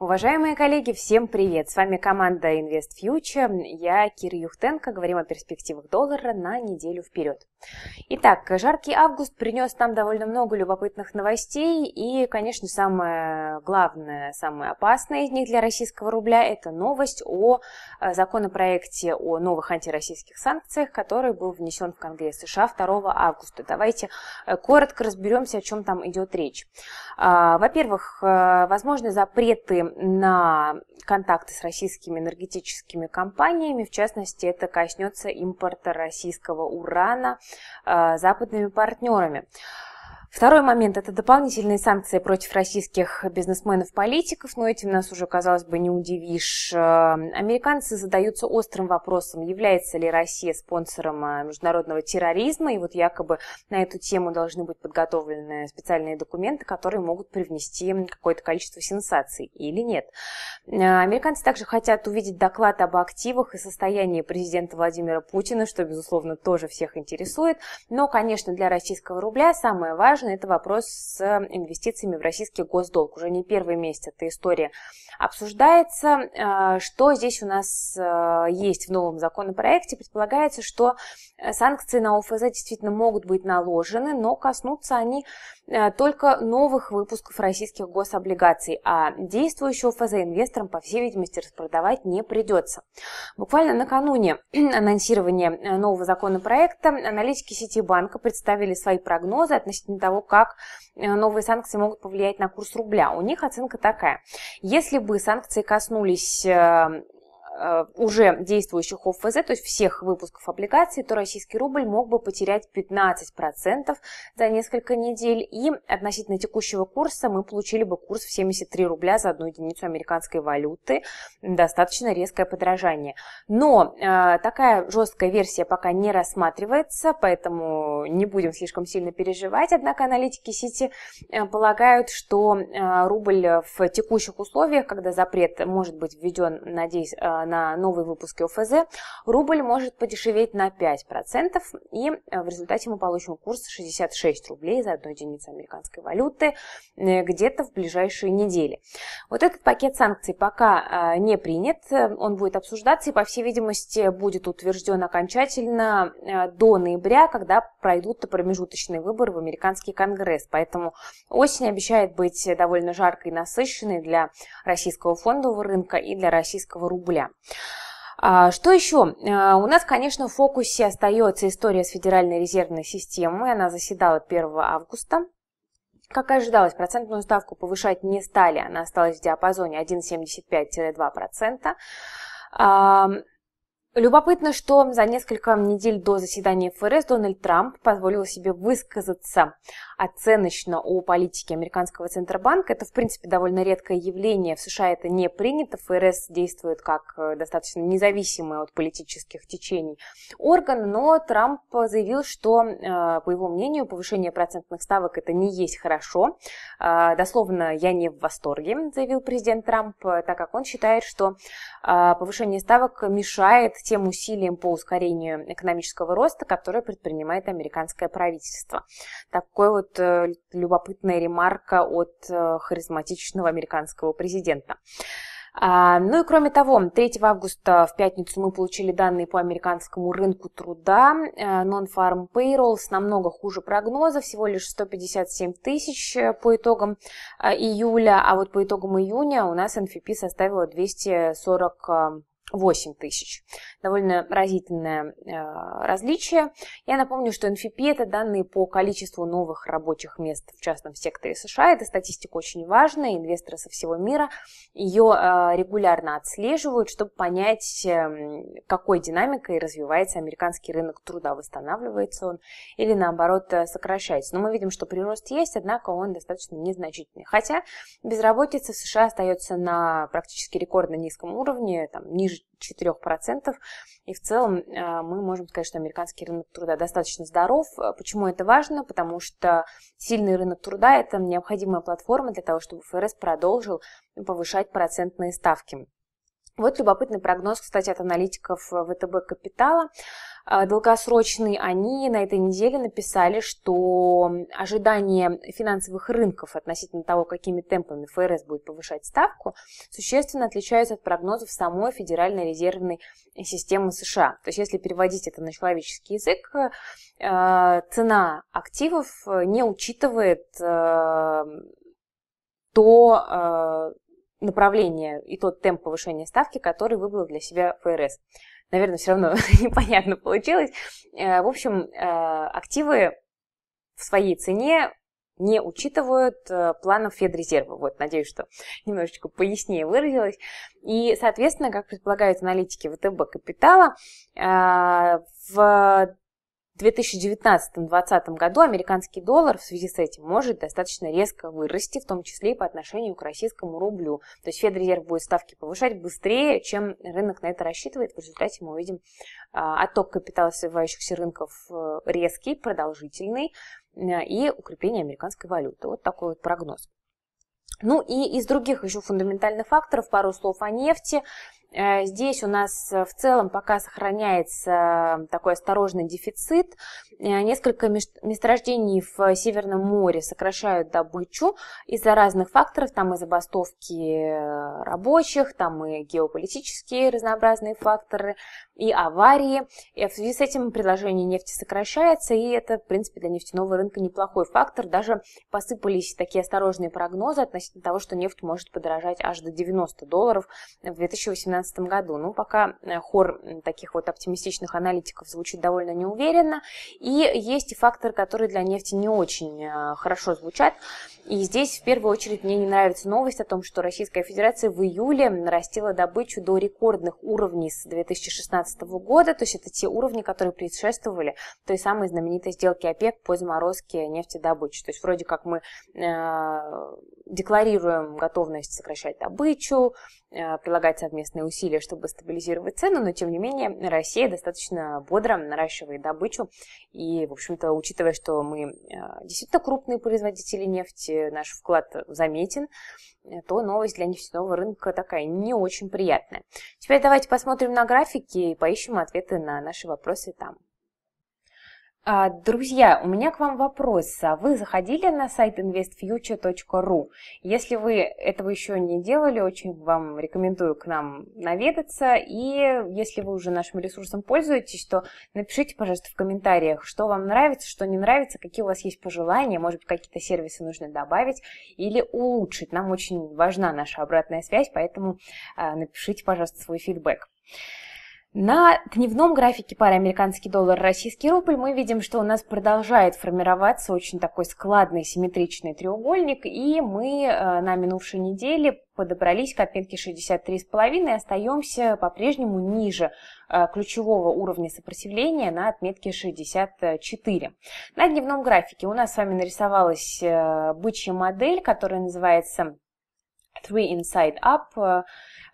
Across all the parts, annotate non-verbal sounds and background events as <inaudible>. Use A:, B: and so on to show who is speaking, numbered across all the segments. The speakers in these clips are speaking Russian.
A: Уважаемые коллеги, всем привет! С вами команда Invest Future. Я Кира Юхтенко. Говорим о перспективах доллара на неделю вперед. Итак, жаркий август принес нам довольно много любопытных новостей. И, конечно, самое главное, самое опасное из них для российского рубля – это новость о э, законопроекте о новых антироссийских санкциях, который был внесен в Конгресс США 2 августа. Давайте э, коротко разберемся, о чем там идет речь. А, во-первых, э, возможны запреты на контакты с российскими энергетическими компаниями. В частности, это коснется импорта российского урана э, западными партнерами. Второй момент – это дополнительные санкции против российских бизнесменов-политиков, но этим нас уже, казалось бы, не удивишь. Э, американцы задаются острым вопросом, является ли Россия спонсором э, международного терроризма, и вот якобы на эту тему должны быть подготовлены специальные документы, которые могут привнести какое-то количество сенсаций или нет. Э, американцы также хотят увидеть доклад об активах и состоянии президента Владимира Путина, что, безусловно, тоже всех интересует. Но, конечно, для российского рубля самое важное важно, это вопрос с э, инвестициями в российский госдолг. Уже не первый месяц эта история обсуждается. Э, что здесь у нас э, есть в новом законопроекте? Предполагается, что санкции на ОФЗ действительно могут быть наложены, но коснутся они только новых выпусков российских гособлигаций, а действующего ФЗ инвесторам, по всей видимости, распродавать не придется. Буквально накануне <clears throat> анонсирования нового законопроекта аналитики банка представили свои прогнозы относительно того, того, как э, новые санкции могут повлиять на курс рубля. У них оценка такая. Если бы санкции коснулись э, Э, уже действующих ОФЗ, то есть всех выпусков облигаций, то российский рубль мог бы потерять 15% за несколько недель. И относительно текущего курса мы получили бы курс в 73 рубля за одну единицу американской валюты. Достаточно резкое подражание. Но э, такая жесткая версия пока не рассматривается, поэтому не будем слишком сильно переживать. Однако аналитики Сити э, полагают, что э, рубль в текущих условиях, когда запрет может быть введен, надеюсь, на новые выпуски ОФЗ, рубль может подешеветь на 5%, и э, в результате мы получим курс 66 рублей за одну единицу американской валюты э, где-то в ближайшие недели. Вот этот пакет санкций пока э, не принят, он будет обсуждаться и, по всей видимости, будет утвержден окончательно до ноября, когда пройдут промежуточные выборы в американский конгресс. Поэтому осень обещает быть довольно жаркой и насыщенной для российского фондового рынка и для российского рубля. А, что еще? А, у нас, конечно, в фокусе остается история с Федеральной резервной системой. Она заседала 1 августа. Как ожидалось, процентную ставку повышать не стали. Она осталась в диапазоне 1,75-2%. Любопытно, что за несколько недель до заседания ФРС Дональд Трамп позволил себе высказаться оценочно о политике американского Центробанка. Это, в принципе, довольно редкое явление. В США это не принято. ФРС действует как э, достаточно независимый от политических течений орган, но Трамп заявил, что, э, по его мнению, повышение процентных ставок это не есть хорошо. Э, дословно, я не в восторге, заявил президент Трамп, так как он считает, что повышение ставок мешает тем усилиям по ускорению экономического роста, которое предпринимает американское правительство. Такой вот э, любопытная ремарка от э, харизматичного американского президента. А, ну и кроме того, 3 августа в пятницу мы получили данные по американскому рынку труда. Э, non-farm payrolls намного хуже прогноза, всего лишь 157 тысяч по итогам июля, а вот по итогам июня у нас NFP составило 240 8 тысяч. Довольно разительное э, различие. Я напомню, что NFP – это данные по количеству новых рабочих мест в частном секторе США. Эта статистика очень важная, инвесторы со всего мира ее э, регулярно отслеживают, чтобы понять, э, какой динамикой развивается американский рынок труда, восстанавливается он или, наоборот, э, сокращается. Но мы видим, что прирост есть, однако он достаточно незначительный. Хотя безработица в США остается на практически рекордно низком уровне, там, ниже 4%. И в целом э, мы можем сказать, что американский рынок труда достаточно здоров. Э, почему это важно? Потому что сильный рынок труда – это необходимая платформа для того, чтобы ФРС продолжил повышать процентные ставки. Вот любопытный прогноз, кстати, от аналитиков э, ВТБ Капитала. Э, Долгосрочные они на этой неделе написали, что ожидания финансовых рынков относительно того, какими темпами ФРС будет повышать ставку, существенно отличаются от прогнозов самой Федеральной резервной системы США. То есть, если переводить это на человеческий язык, э, цена активов не учитывает то направление и тот темп повышения ставки, который выбрал для себя ФРС. Наверное, все равно <laughs> непонятно получилось. Э, в общем, э, активы в своей цене не учитывают э, планов Федрезерва. Вот, надеюсь, что <laughs> немножечко пояснее выразилась. И, соответственно, как предполагают аналитики ВТБ капитала, в в 2019-2020 году американский доллар в связи с этим может достаточно резко вырасти, в том числе и по отношению к российскому рублю. То есть Федрезерв будет ставки повышать быстрее, чем рынок на это рассчитывает. В результате мы увидим а, отток капитала сливающихся рынков э, резкий, продолжительный э, и укрепление американской валюты. Вот такой вот прогноз. Ну и из других еще фундаментальных факторов пару слов о нефти. Э, здесь у нас э, в целом пока сохраняется такой осторожный дефицит. Э, несколько месторождений в Северном море сокращают добычу из-за разных факторов. Там и забастовки рабочих, там и геополитические разнообразные факторы, и аварии. И в связи с этим предложение нефти сокращается, и это, в принципе, для нефтяного рынка неплохой фактор. Даже посыпались такие осторожные прогнозы относительно того, что нефть может подорожать аж до 90 долларов в 2018 2015 году. Ну, пока э, хор таких вот оптимистичных аналитиков звучит довольно неуверенно. И есть и факторы, которые для нефти не очень э, хорошо звучат. И здесь в первую очередь мне не нравится новость о том, что Российская Федерация в июле нарастила добычу до рекордных уровней с 2016 года. То есть это те уровни, которые предшествовали той самой знаменитой сделке ОПЕК по заморозке нефтедобычи. То есть вроде как мы э, декларируем готовность сокращать добычу, э, прилагать совместные усилия, чтобы стабилизировать цену, но тем не менее Россия достаточно бодро наращивает добычу. И, в общем-то, учитывая, что мы э, действительно крупные производители нефти, наш вклад заметен, то новость для нефтяного рынка такая не очень приятная. Теперь давайте посмотрим на графики и поищем ответы на наши вопросы там. А, друзья, у меня к вам вопрос. А вы заходили на сайт investfuture.ru? Если вы этого еще не делали, очень вам рекомендую к нам наведаться. И если вы уже нашим ресурсом пользуетесь, то напишите, пожалуйста, в комментариях, что вам нравится, что не нравится, какие у вас есть пожелания, может быть, какие-то сервисы нужно добавить или улучшить. Нам очень важна наша обратная связь, поэтому а, напишите, пожалуйста, свой фидбэк. На дневном графике пары американский доллар, российский рубль мы видим, что у нас продолжает формироваться очень такой складный симметричный треугольник, и мы э, на минувшей неделе подобрались к отметке 63,5 и остаемся по-прежнему ниже э, ключевого уровня сопротивления на отметке 64. На дневном графике у нас с вами нарисовалась э, бычья модель, которая называется Three Inside Up.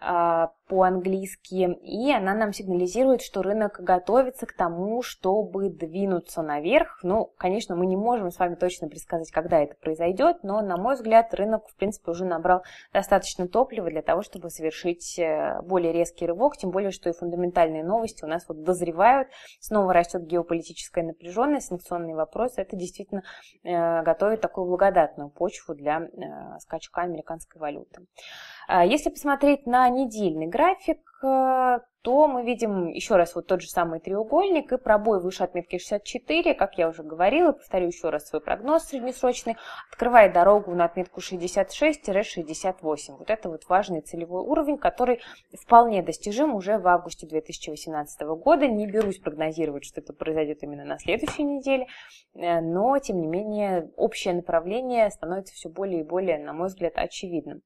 A: А, по-английски, и она нам сигнализирует, что рынок готовится к тому, чтобы двинуться наверх. Ну, конечно, мы не можем с вами точно предсказать, когда это произойдет, но, на мой взгляд, рынок, в принципе, уже набрал достаточно топлива для того, чтобы совершить э, более резкий рывок, тем более, что и фундаментальные новости у нас вот дозревают, снова растет геополитическая напряженность, санкционные вопросы, это действительно э, готовит такую благодатную почву для э, скачка американской валюты. А если посмотреть на недельный график, график Э, то мы видим еще раз вот тот же самый треугольник и пробой выше отметки 64, как я уже говорила, повторю еще раз свой прогноз среднесрочный, открывает дорогу на отметку 66-68. Вот это вот важный целевой уровень, который вполне достижим уже в августе 2018 года. Не берусь прогнозировать, что это произойдет именно на следующей неделе, э, но, тем не менее, общее направление становится все более и более, на мой взгляд, очевидным.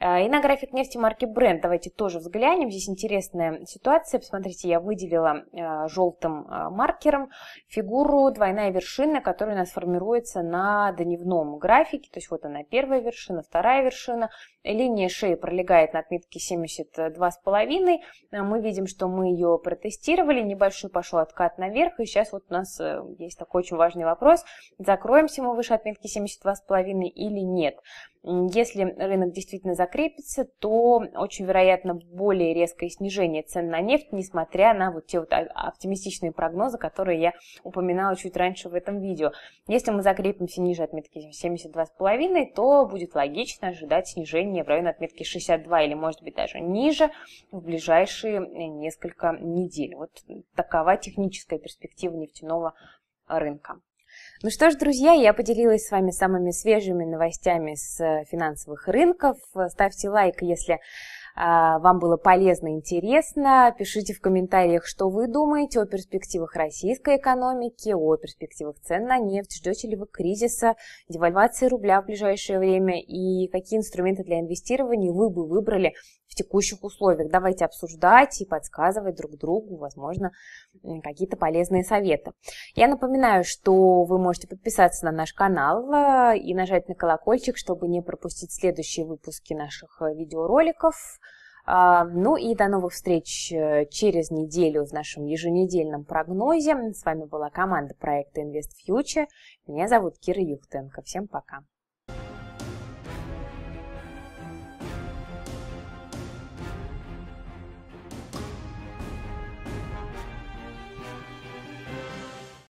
A: Э, и на график нефти марки Brent давайте тоже взглянем. Здесь интересная ситуация. Посмотрите, я выделила э, желтым э, маркером фигуру двойная вершина, которая у нас формируется на дневном графике. То есть вот она первая вершина, вторая вершина. Линия шеи пролегает на отметке 72,5. Э, мы видим, что мы ее протестировали. Небольшой пошел откат наверх. И сейчас вот у нас есть такой очень важный вопрос. Закроемся мы выше отметки 72,5 или нет. Если рынок действительно закрепится, то очень вероятно более резкое снижение цен на нефть, несмотря на вот те вот оптимистичные прогнозы, которые я упоминала чуть раньше в этом видео. Если мы закрепимся ниже отметки 72,5, то будет логично ожидать снижения в районе отметки 62 или, может быть, даже ниже в ближайшие э, несколько недель. Вот такова техническая перспектива нефтяного рынка. Ну что ж, друзья, я поделилась с вами самыми свежими новостями с э, финансовых рынков. Ставьте лайк, если а, вам было полезно и интересно. Пишите в комментариях, что вы думаете о перспективах российской экономики, о перспективах цен на нефть, ждете ли вы кризиса, девальвации рубля в ближайшее время и какие инструменты для инвестирования вы бы выбрали в текущих условиях. Давайте обсуждать и подсказывать друг другу, возможно, какие-то полезные советы. Я напоминаю, что вы можете подписаться на наш канал э, и нажать на колокольчик, чтобы не пропустить следующие выпуски наших э, видеороликов. А, ну и до новых встреч э, через неделю в нашем еженедельном прогнозе. С вами была команда проекта Invest Future. Меня зовут Кира Юхтенко. Всем пока.